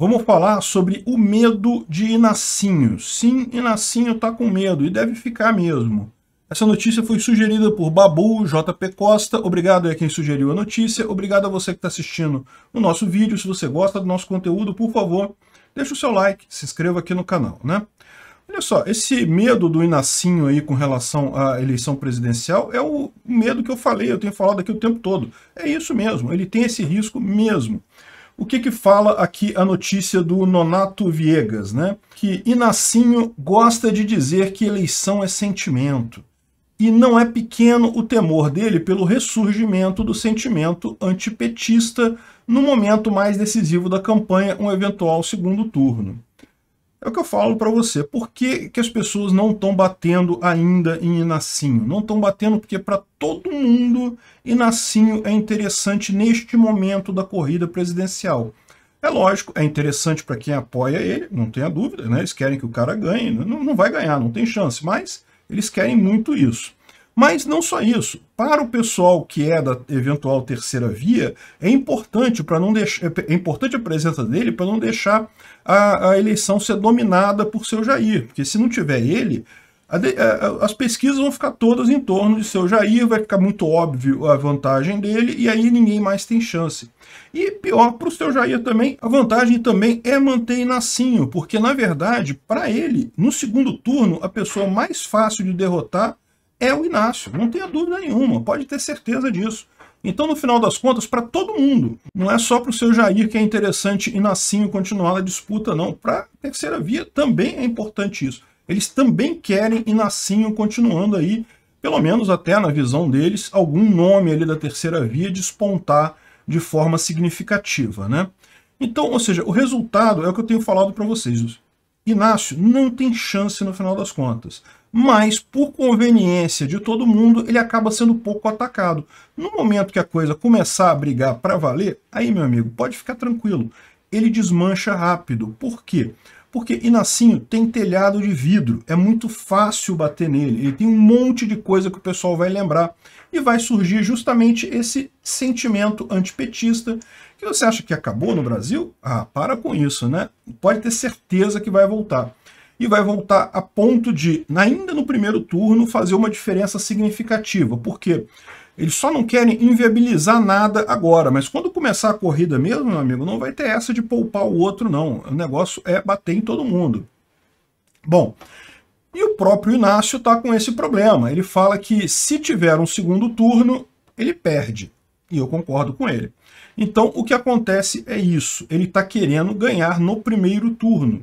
Vamos falar sobre o medo de Inacinho. Sim, Inacinho está com medo e deve ficar mesmo. Essa notícia foi sugerida por Babu JP Costa. Obrigado a quem sugeriu a notícia. Obrigado a você que está assistindo o nosso vídeo. Se você gosta do nosso conteúdo, por favor, deixa o seu like, se inscreva aqui no canal, né? Olha só, esse medo do Inacinho aí com relação à eleição presidencial é o medo que eu falei, eu tenho falado aqui o tempo todo. É isso mesmo, ele tem esse risco mesmo. O que que fala aqui a notícia do Nonato Viegas, né? Que Inacinho gosta de dizer que eleição é sentimento. E não é pequeno o temor dele pelo ressurgimento do sentimento antipetista no momento mais decisivo da campanha, um eventual segundo turno. É o que eu falo para você. Por que, que as pessoas não estão batendo ainda em Inacinho? Não estão batendo porque para todo mundo Inacinho é interessante neste momento da corrida presidencial. É lógico, é interessante para quem apoia ele, não tenha dúvida, né? Eles querem que o cara ganhe, não, não vai ganhar, não tem chance, mas eles querem muito isso. Mas não só isso. Para o pessoal que é da eventual terceira via, é importante para não deixar, é importante a presença dele para não deixar a, a, eleição ser dominada por seu Jair, porque se não tiver ele, a, a, as pesquisas vão ficar todas em torno de seu Jair, vai ficar muito óbvio a vantagem dele e aí ninguém mais tem chance. E pior para o seu Jair também, a vantagem também é manter Inacinho, porque na verdade, para ele, no segundo turno, a pessoa mais fácil de derrotar é o Inácio, não tenha dúvida nenhuma, pode ter certeza disso. Então, no final das contas, para todo mundo, não é só para o seu Jair que é interessante Nassinho continuar na disputa, não. Para a terceira via também é importante isso. Eles também querem Nassinho continuando aí, pelo menos até na visão deles, algum nome ali da terceira via despontar de forma significativa, né? Então, ou seja, o resultado é o que eu tenho falado para vocês. Inácio não tem chance no final das contas mas por conveniência de todo mundo, ele acaba sendo pouco atacado. No momento que a coisa começar a brigar para valer, aí, meu amigo, pode ficar tranquilo, ele desmancha rápido. Por quê? Porque Inacinho tem telhado de vidro, é muito fácil bater nele, ele tem um monte de coisa que o pessoal vai lembrar, e vai surgir justamente esse sentimento antipetista, que você acha que acabou no Brasil? Ah, para com isso, né? Pode ter certeza que vai voltar e vai voltar a ponto de, ainda no primeiro turno, fazer uma diferença significativa. Por quê? Eles só não querem inviabilizar nada agora, mas quando começar a corrida mesmo, meu amigo, não vai ter essa de poupar o outro, não. O negócio é bater em todo mundo. Bom, e o próprio Inácio está com esse problema. Ele fala que se tiver um segundo turno, ele perde. E eu concordo com ele. Então, o que acontece é isso. Ele está querendo ganhar no primeiro turno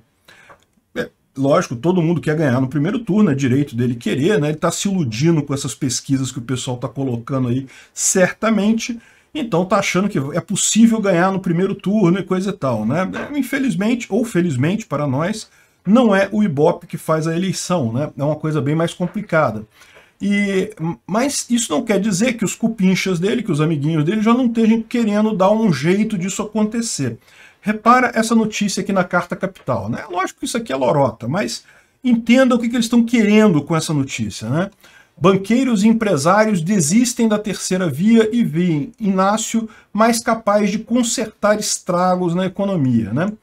lógico, todo mundo quer ganhar no primeiro turno, é direito dele querer, né? Ele está se iludindo com essas pesquisas que o pessoal está colocando aí, certamente. Então tá achando que é possível ganhar no primeiro turno e coisa e tal, né? Infelizmente, ou felizmente para nós, não é o Ibope que faz a eleição, né? É uma coisa bem mais complicada. E, mas isso não quer dizer que os cupinchas dele, que os amiguinhos dele já não estejam querendo dar um jeito disso acontecer. Repara essa notícia aqui na Carta Capital. Né? Lógico que isso aqui é lorota, mas entenda o que, que eles estão querendo com essa notícia. Né? Banqueiros e empresários desistem da terceira via e veem Inácio mais capaz de consertar estragos na economia. Né?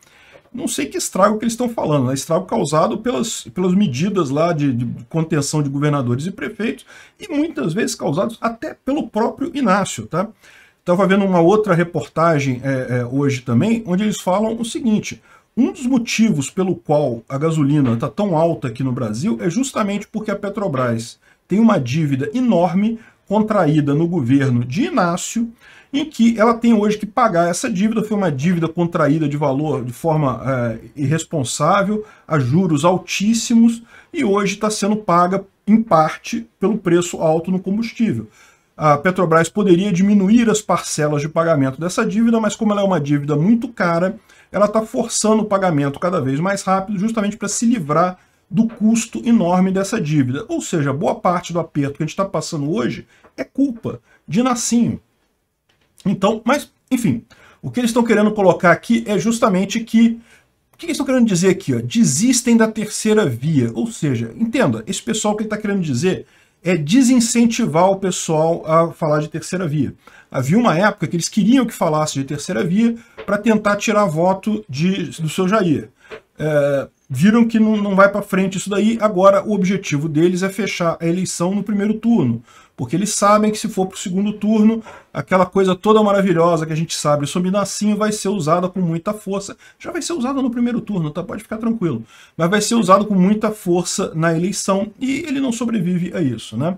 Não sei que estrago que eles estão falando, né? estrago causado pelas, pelas medidas lá de, de contenção de governadores e prefeitos e muitas vezes causados até pelo próprio Inácio. Tá? Estava vendo uma outra reportagem é, é, hoje também, onde eles falam o seguinte: um dos motivos pelo qual a gasolina está tão alta aqui no Brasil é justamente porque a Petrobras tem uma dívida enorme contraída no governo de Inácio, em que ela tem hoje que pagar essa dívida. Foi uma dívida contraída de valor de forma é, irresponsável, a juros altíssimos, e hoje está sendo paga em parte pelo preço alto no combustível a Petrobras poderia diminuir as parcelas de pagamento dessa dívida, mas como ela é uma dívida muito cara, ela está forçando o pagamento cada vez mais rápido, justamente para se livrar do custo enorme dessa dívida. Ou seja, boa parte do aperto que a gente está passando hoje é culpa de Nassim. Então, mas, enfim, o que eles estão querendo colocar aqui é justamente que. O que eles estão querendo dizer aqui? Ó? Desistem da terceira via. Ou seja, entenda, esse pessoal que ele está querendo dizer é desincentivar o pessoal a falar de terceira via. Havia uma época que eles queriam que falasse de terceira via para tentar tirar voto de, do seu Jair. É, viram que não, não vai para frente isso daí. Agora, o objetivo deles é fechar a eleição no primeiro turno, porque eles sabem que se for para o segundo turno, aquela coisa toda maravilhosa que a gente sabe sobre Nassim vai ser usada com muita força. Já vai ser usada no primeiro turno, tá? pode ficar tranquilo. Mas vai ser usado com muita força na eleição e ele não sobrevive a isso, né?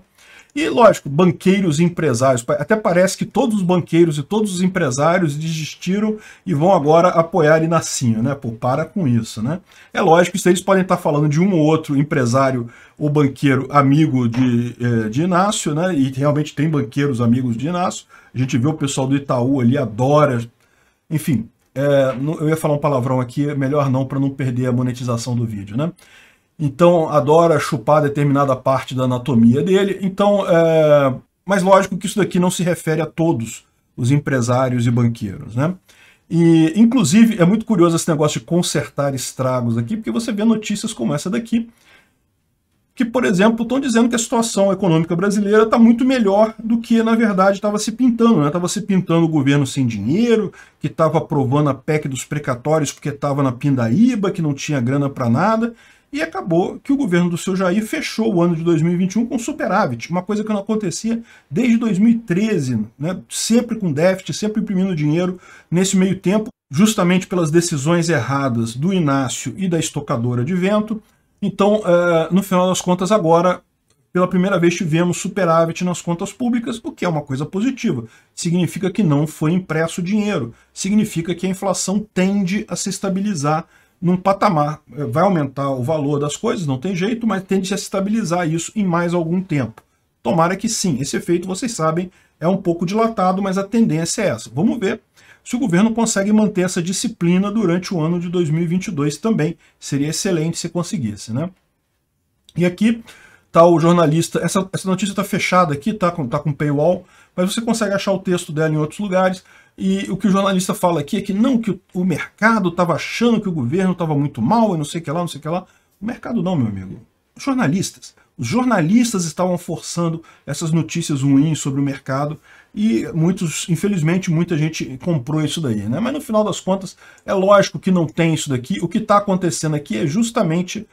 E, lógico, banqueiros e empresários. Até parece que todos os banqueiros e todos os empresários desistiram e vão agora apoiar ali Inacinho, né? Pô, para com isso, né? É lógico, isso eles podem estar falando de um ou outro empresário ou banqueiro amigo de, eh, de Inácio, né? E realmente tem banqueiros amigos de Inácio. A gente vê o pessoal do Itaú ali, adora. Enfim, é, eu ia falar um palavrão aqui, é melhor não, para não perder a monetização do vídeo, né? então adora chupar determinada parte da anatomia dele. Então, é... mas lógico que isso daqui não se refere a todos os empresários e banqueiros, né? E, inclusive, é muito curioso esse negócio de consertar estragos aqui, porque você vê notícias como essa daqui, que, por exemplo, estão dizendo que a situação econômica brasileira está muito melhor do que, na verdade, estava se pintando. Estava né? se pintando o governo sem dinheiro, que estava aprovando a PEC dos precatórios porque estava na pindaíba, que não tinha grana para nada. E acabou que o governo do seu Jair fechou o ano de 2021 com superávit, uma coisa que não acontecia desde 2013, né? sempre com déficit, sempre imprimindo dinheiro nesse meio tempo, justamente pelas decisões erradas do Inácio e da estocadora de vento. Então, eh, no final das contas, agora pela primeira vez tivemos superávit nas contas públicas, o que é uma coisa positiva. Significa que não foi impresso dinheiro, significa que a inflação tende a se estabilizar num patamar. Eh, vai aumentar o valor das coisas, não tem jeito, mas tende a estabilizar isso em mais algum tempo. Tomara que sim. Esse efeito, vocês sabem, é um pouco dilatado, mas a tendência é essa. Vamos ver se o governo consegue manter essa disciplina durante o ano de 2022 também. Seria excelente se conseguisse, né? E aqui Tá o jornalista. Essa, essa notícia está fechada aqui, tá com, tá com paywall, mas você consegue achar o texto dela em outros lugares. E o que o jornalista fala aqui é que não, que o, o mercado estava achando que o governo estava muito mal e não sei o que lá, não sei o que lá. O mercado não, meu amigo. Os jornalistas. Os jornalistas estavam forçando essas notícias ruins sobre o mercado e muitos, infelizmente, muita gente comprou isso daí, né? Mas no final das contas, é lógico que não tem isso daqui. O que está acontecendo aqui é justamente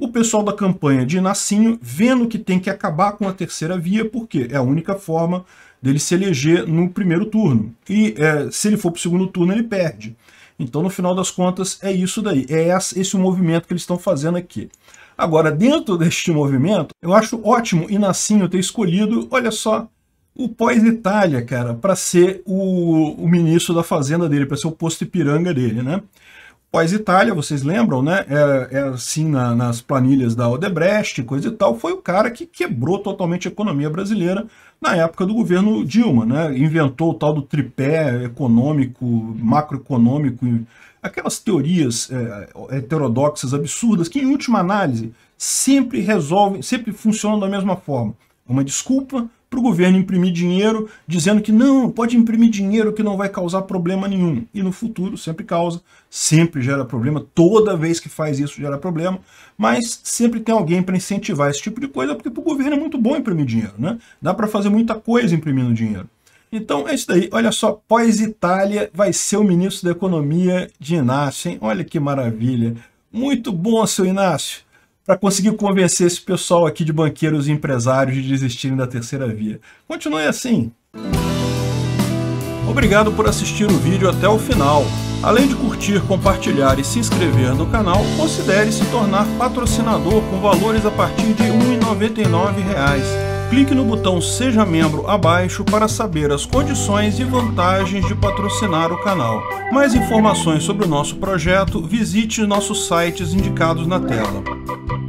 o pessoal da campanha de Nassinho vendo que tem que acabar com a terceira via, porque é a única forma dele se eleger no primeiro turno. E é, se ele for para o segundo turno, ele perde. Então, no final das contas, é isso daí. É esse o movimento que eles estão fazendo aqui. Agora, dentro deste movimento, eu acho ótimo Inacinho ter escolhido, olha só, o pós-Itália, cara, para ser o, o, ministro da fazenda dele, para ser o posto Ipiranga dele, né? Pós-Itália, vocês lembram, né? É, é assim na, nas planilhas da Odebrecht, coisa e tal, foi o cara que quebrou totalmente a economia brasileira na época do governo Dilma, né? Inventou o tal do tripé econômico, macroeconômico, aquelas teorias é, heterodoxas absurdas que, em última análise, sempre resolvem, sempre funcionam da mesma forma. Uma desculpa para o governo imprimir dinheiro, dizendo que não, pode imprimir dinheiro que não vai causar problema nenhum. E no futuro sempre causa, sempre gera problema, toda vez que faz isso gera problema, mas sempre tem alguém para incentivar esse tipo de coisa, porque para o governo é muito bom imprimir dinheiro, né? Dá para fazer muita coisa imprimindo dinheiro. Então é isso daí, olha só, pós-Itália vai ser o ministro da Economia de Inácio, hein? Olha que maravilha. Muito bom, seu Inácio para conseguir convencer esse pessoal aqui de banqueiros e empresários de desistirem da terceira via. Continue assim. Obrigado por assistir o vídeo até o final. Além de curtir, compartilhar e se inscrever no canal, considere se tornar patrocinador com valores a partir de R$ 1,99 clique no botão Seja Membro abaixo para saber as condições e vantagens de patrocinar o canal. Mais informações sobre o nosso projeto, visite nossos sites indicados na tela.